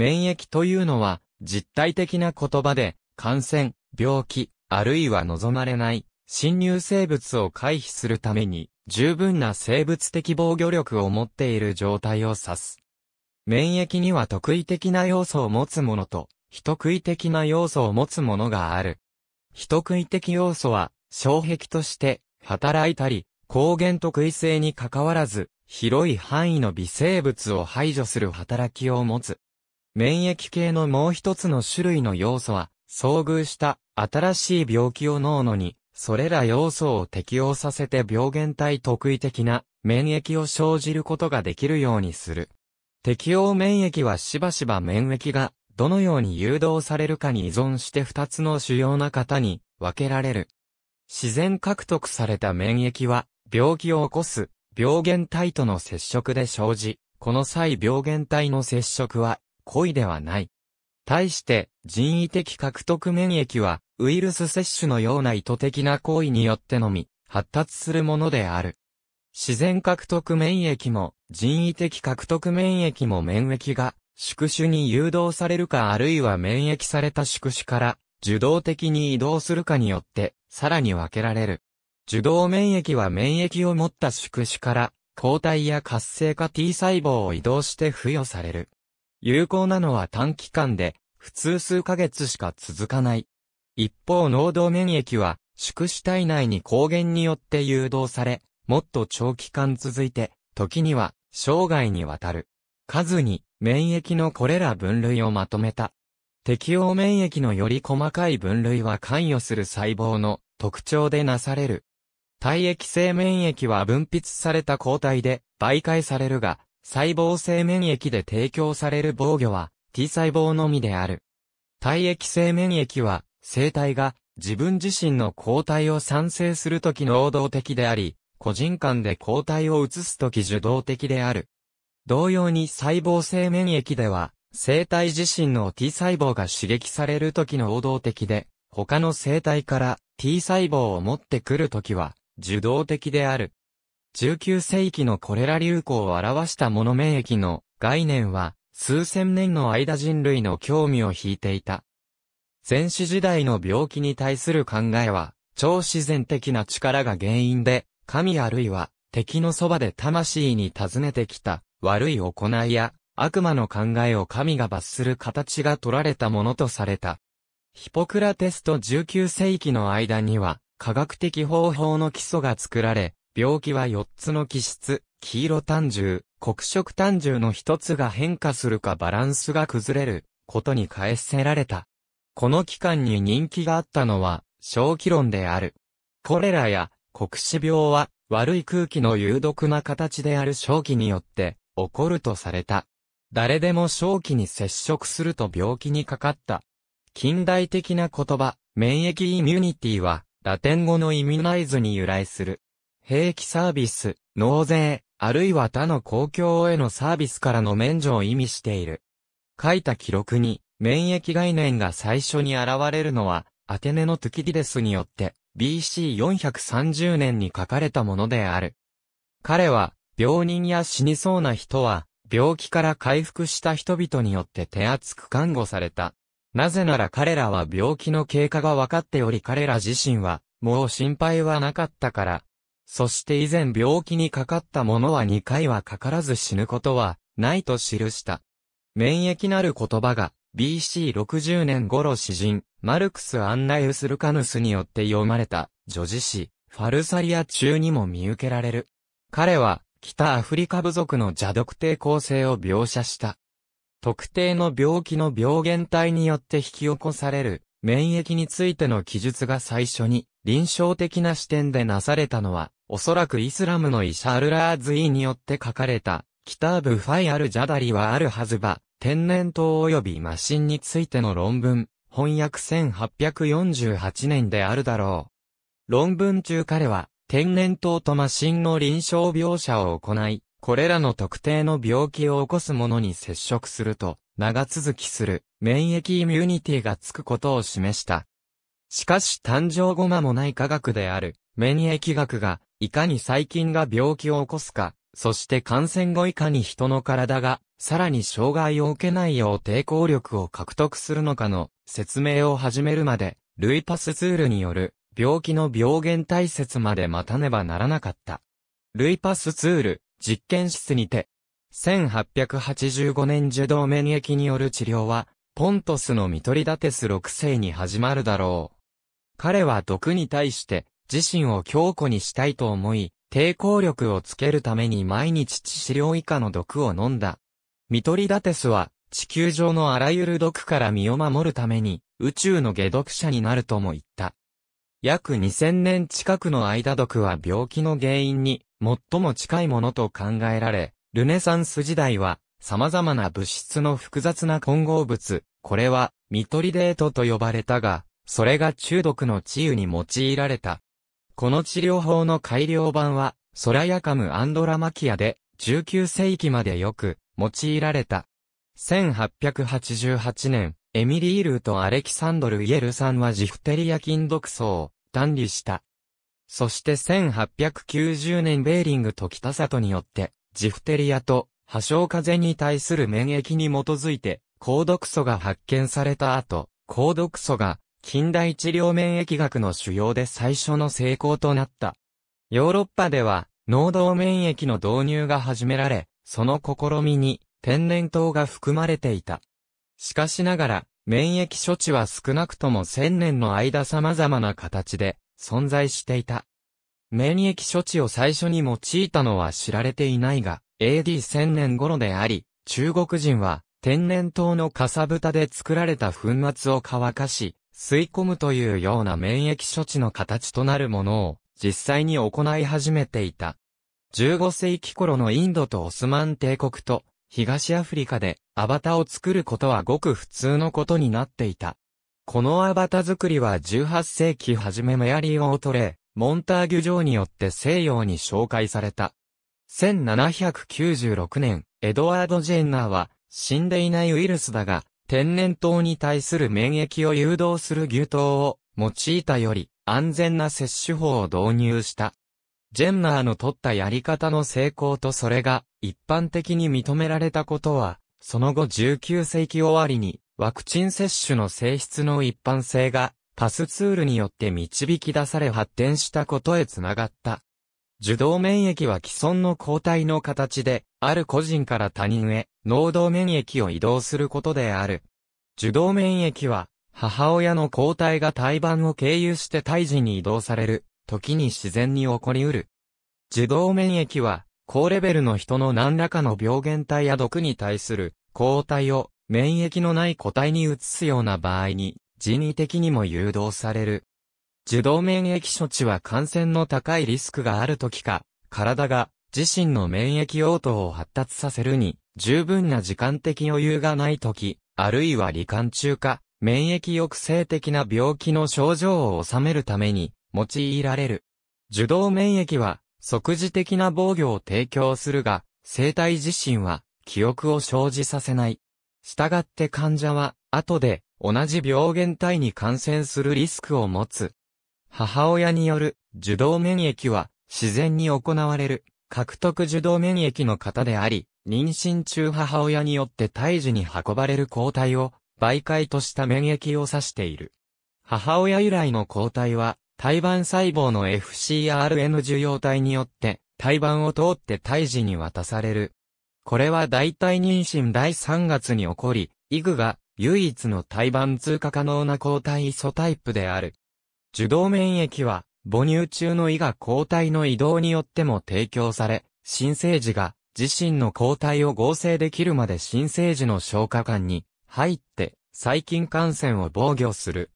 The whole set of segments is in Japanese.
免疫というのは、実体的な言葉で、感染、病気、あるいは望まれない、侵入生物を回避するために、十分な生物的防御力を持っている状態を指す。免疫には特異的な要素を持つものと、非特異的な要素を持つものがある。非特異的要素は、障壁として、働いたり、抗原特異性に関わらず、広い範囲の微生物を排除する働きを持つ。免疫系のもう一つの種類の要素は、遭遇した新しい病気を脳のに、それら要素を適応させて病原体特異的な免疫を生じることができるようにする。適応免疫はしばしば免疫がどのように誘導されるかに依存して二つの主要な型に分けられる。自然獲得された免疫は病気を起こす病原体との接触で生じ、この際病原体の接触は故意ではない。対して、人為的獲得免疫は、ウイルス摂取のような意図的な行為によってのみ、発達するものである。自然獲得免疫も、人為的獲得免疫も免疫が、宿主に誘導されるかあるいは免疫された宿主から、受動的に移動するかによって、さらに分けられる。受動免疫は免疫を持った宿主から、抗体や活性化 T 細胞を移動して付与される。有効なのは短期間で、普通数ヶ月しか続かない。一方脳動免疫は、宿主体内に抗原によって誘導され、もっと長期間続いて、時には、生涯にわたる。数に、免疫のこれら分類をまとめた。適応免疫のより細かい分類は関与する細胞の特徴でなされる。体液性免疫は分泌された抗体で媒介されるが、細胞性免疫で提供される防御は T 細胞のみである。体液性免疫は生体が自分自身の抗体を産生するとき能動的であり、個人間で抗体を移すとき受動的である。同様に細胞性免疫では、生体自身の T 細胞が刺激されるとき能動的で、他の生体から T 細胞を持ってくるときは受動的である。19世紀のコレラ流行を表したもの免疫の概念は、数千年の間人類の興味を引いていた。前史時代の病気に対する考えは、超自然的な力が原因で、神あるいは敵のそばで魂に尋ねてきた悪い行いや悪魔の考えを神が罰する形が取られたものとされた。ヒポクラテスと19世紀の間には科学的方法の基礎が作られ、病気は4つの気質、黄色単獣、黒色単獣の一つが変化するかバランスが崩れることに返せられた。この期間に人気があったのは、正気論である。これらや、黒死病は、悪い空気の有毒な形である正気によって、起こるとされた。誰でも正気に接触すると病気にかかった。近代的な言葉、免疫イミュニティは、ラテン語のイミュナイズに由来する。兵器サービス、納税、あるいは他の公共へのサービスからの免除を意味している。書いた記録に、免疫概念が最初に現れるのは、アテネのトゥキディデスによって、BC430 年に書かれたものである。彼は、病人や死にそうな人は、病気から回復した人々によって手厚く看護された。なぜなら彼らは病気の経過が分かっており彼ら自身は、もう心配はなかったから、そして以前病気にかかった者は2回はかからず死ぬことは、ないと記した。免疫なる言葉が、BC60 年頃詩人、マルクス・アンナイウス・ルカヌスによって読まれた、女子詩、ファルサリア中にも見受けられる。彼は、北アフリカ部族の邪毒抵抗性を描写した。特定の病気の病原体によって引き起こされる免疫についての記述が最初に臨床的な視点でなされたのはおそらくイスラムのイシャルラーズイによって書かれた、キターブファイアルジャダリはあるはずば、天然痘及びマシンについての論文、翻訳1848年であるだろう。論文中彼は、天然痘とマシンの臨床描写を行い、これらの特定の病気を起こすものに接触すると、長続きする、免疫イミュニティがつくことを示した。しかし誕生後間もない科学である、免疫学が、いかに細菌が病気を起こすか、そして感染後いかに人の体が、さらに障害を受けないよう抵抗力を獲得するのかの説明を始めるまで、ルイパスツールによる病気の病原体説まで待たねばならなかった。ルイパスツール、実験室にて、1885年受動免疫による治療は、ポントスの見取り立てス6世に始まるだろう。彼は毒に対して、自身を強固にしたいと思い、抵抗力をつけるために毎日致死量以下の毒を飲んだ。ミトリダテスは、地球上のあらゆる毒から身を守るために、宇宙の下毒者になるとも言った。約2000年近くの間毒は病気の原因に最も近いものと考えられ、ルネサンス時代は様々な物質の複雑な混合物、これはミトリデートと呼ばれたが、それが中毒の治癒に用いられた。この治療法の改良版は、ソラヤカムアンドラマキアで、19世紀までよく、用いられた。1888年、エミリー・ルーとアレキサンドル・イエルさんはジフテリア菌毒素を、断離した。そして1890年ベーリングと北里によって、ジフテリアと破傷風邪に対する免疫に基づいて、高毒素が発見された後、高毒素が近代治療免疫学の主要で最初の成功となった。ヨーロッパでは、脳動免疫の導入が始められ、その試みに天然痘が含まれていた。しかしながら、免疫処置は少なくとも千年の間様々な形で存在していた。免疫処置を最初に用いたのは知られていないが、AD1000 年頃であり、中国人は天然痘のかさぶたで作られた粉末を乾かし、吸い込むというような免疫処置の形となるものを実際に行い始めていた。15世紀頃のインドとオスマン帝国と東アフリカでアバタを作ることはごく普通のことになっていた。このアバタ作りは18世紀初めメアリー・オートレー、モンターギュ城によって西洋に紹介された。1796年、エドワード・ジェンナーは死んでいないウイルスだが天然痘に対する免疫を誘導する牛糖を用いたより安全な摂取法を導入した。ジェンナーの取ったやり方の成功とそれが一般的に認められたことは、その後19世紀終わりにワクチン接種の性質の一般性がパスツールによって導き出され発展したことへつながった。受動免疫は既存の抗体の形で、ある個人から他人へ脳動免疫を移動することである。受動免疫は、母親の抗体が胎盤を経由して胎児に移動される、時に自然に起こりうる。受動免疫は、高レベルの人の何らかの病原体や毒に対する抗体を免疫のない個体に移すような場合に人為的にも誘導される。受動免疫処置は感染の高いリスクがある時か、体が自身の免疫応答を発達させるに十分な時間的余裕がない時、あるいは罹患中か、免疫抑制的な病気の症状を治めるために用いられる。受動免疫は即時的な防御を提供するが、生体自身は記憶を生じさせない。従って患者は後で同じ病原体に感染するリスクを持つ。母親による受動免疫は自然に行われる獲得受動免疫の方であり、妊娠中母親によって胎児に運ばれる抗体を媒介とした免疫を指している。母親由来の抗体は、胎盤細胞の FCRN 受容体によって、胎盤を通って胎児に渡される。これは大体妊娠第3月に起こり、イグが唯一の胎盤通過可能な抗体イソタイプである。受動免疫は、母乳中の胃が抗体の移動によっても提供され、新生児が自身の抗体を合成できるまで新生児の消化管に入って細菌感染を防御する。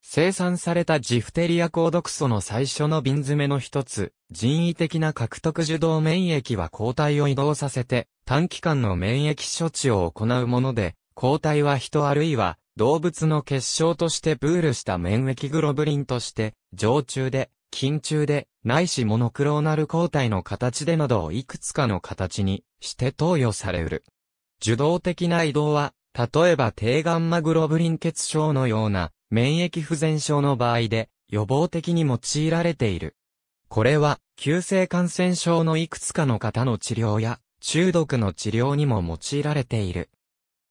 生産されたジフテリア高毒素の最初の瓶詰めの一つ、人為的な獲得受動免疫は抗体を移動させて短期間の免疫処置を行うもので、抗体は人あるいは動物の結晶としてプールした免疫グロブリンとして、常駐で緊中で、ないしモノクローナル抗体の形でなどをいくつかの形にして投与されうる。受動的な移動は、例えば低ガンマグロブリン血症のような免疫不全症の場合で予防的に用いられている。これは、急性感染症のいくつかの方の治療や、中毒の治療にも用いられている。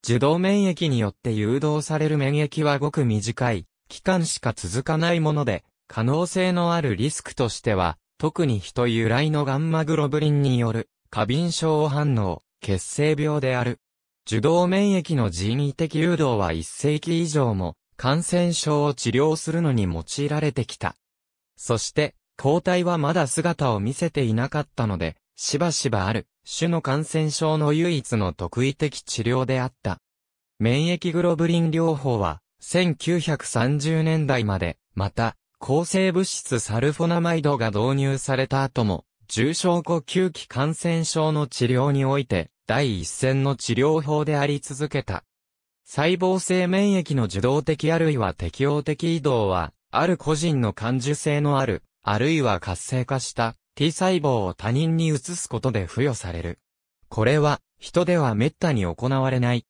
受動免疫によって誘導される免疫はごく短い、期間しか続かないもので、可能性のあるリスクとしては、特に人由来のガンマグロブリンによる過敏症反応、血清病である。受動免疫の人為的誘導は1世紀以上も感染症を治療するのに用いられてきた。そして、抗体はまだ姿を見せていなかったので、しばしばある種の感染症の唯一の特異的治療であった。免疫グロブリン療法は1930年代まで、また抗生物質サルフォナマイドが導入された後も、重症後吸器感染症の治療において、第一線の治療法であり続けた。細胞性免疫の受動的あるいは適応的移動は、ある個人の感受性のある、あるいは活性化した T 細胞を他人に移すことで付与される。これは、人では滅多に行われない。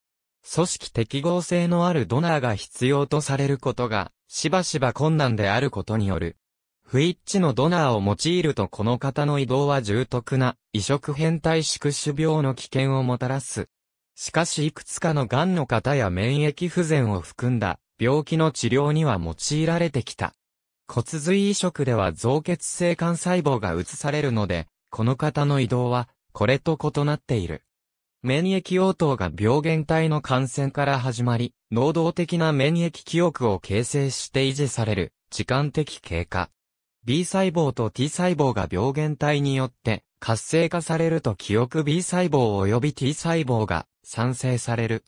組織適合性のあるドナーが必要とされることがしばしば困難であることによる。不一致のドナーを用いるとこの方の移動は重篤な移植変態宿主病の危険をもたらす。しかしいくつかの癌の方や免疫不全を含んだ病気の治療には用いられてきた。骨髄移植では造血性幹細胞が移されるので、この方の移動はこれと異なっている。免疫応答が病原体の感染から始まり、能動的な免疫記憶を形成して維持される、時間的経過。B 細胞と T 細胞が病原体によって活性化されると記憶 B 細胞及び T 細胞が産生される。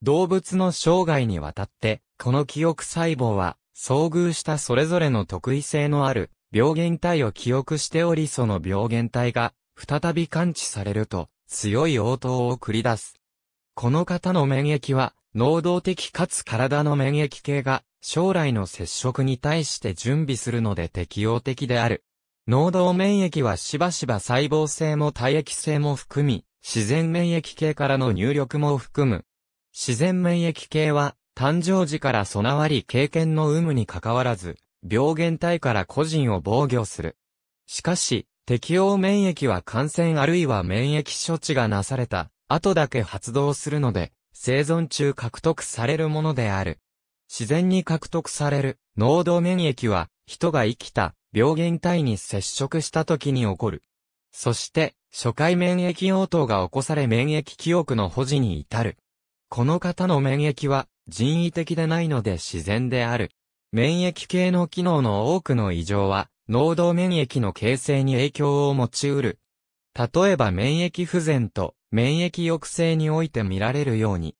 動物の生涯にわたって、この記憶細胞は遭遇したそれぞれの特異性のある病原体を記憶しておりその病原体が再び感知されると強い応答を繰り出す。この方の免疫は、能動的かつ体の免疫系が、将来の接触に対して準備するので適応的である。能動免疫はしばしば細胞性も体液性も含み、自然免疫系からの入力も含む。自然免疫系は、誕生時から備わり経験の有無に関わらず、病原体から個人を防御する。しかし、適応免疫は感染あるいは免疫処置がなされた後だけ発動するので、生存中獲得されるものである。自然に獲得される濃度免疫は、人が生きた病原体に接触した時に起こる。そして、初回免疫応答が起こされ免疫記憶の保持に至る。この方の免疫は人為的でないので自然である。免疫系の機能の多くの異常は脳動免疫の形成に影響を持ち得る。例えば免疫不全と免疫抑制において見られるように、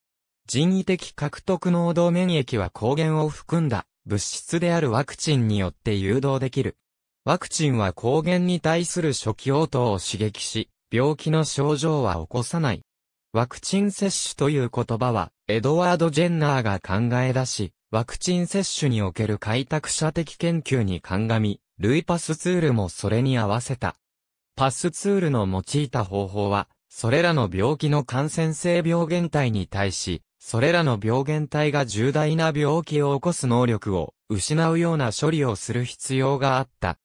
人為的獲得脳動免疫は抗原を含んだ物質であるワクチンによって誘導できる。ワクチンは抗原に対する初期応答を刺激し、病気の症状は起こさない。ワクチン接種という言葉は、エドワード・ジェンナーが考え出し、ワクチン接種における開拓者的研究に鑑み、ルイパスツールもそれに合わせた。パスツールの用いた方法は、それらの病気の感染性病原体に対し、それらの病原体が重大な病気を起こす能力を失うような処理をする必要があった。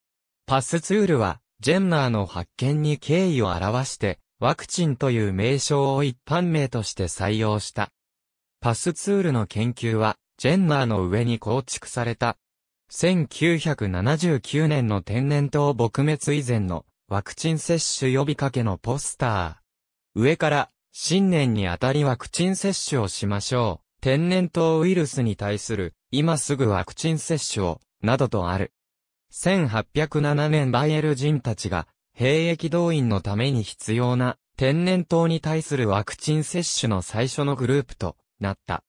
パスツールは、ジェンナーの発見に敬意を表して、ワクチンという名称を一般名として採用した。パスツールの研究は、ジェンナーの上に構築された1979年の天然痘撲滅以前のワクチン接種呼びかけのポスター。上から、新年にあたりワクチン接種をしましょう。天然痘ウイルスに対する、今すぐワクチン接種を、などとある。1807年バイエル人たちが、兵役動員のために必要な、天然痘に対するワクチン接種の最初のグループとなった。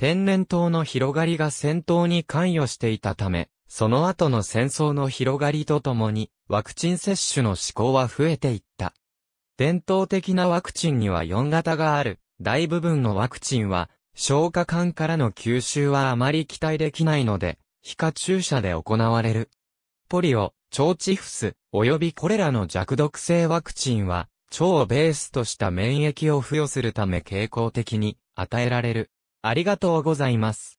天然痘の広がりが戦闘に関与していたため、その後の戦争の広がりとともに、ワクチン接種の施行は増えていった。伝統的なワクチンには4型がある、大部分のワクチンは、消化管からの吸収はあまり期待できないので、皮下注射で行われる。ポリオ、腸チフス、及びこれらの弱毒性ワクチンは、腸をベースとした免疫を付与するため傾向的に与えられる。ありがとうございます。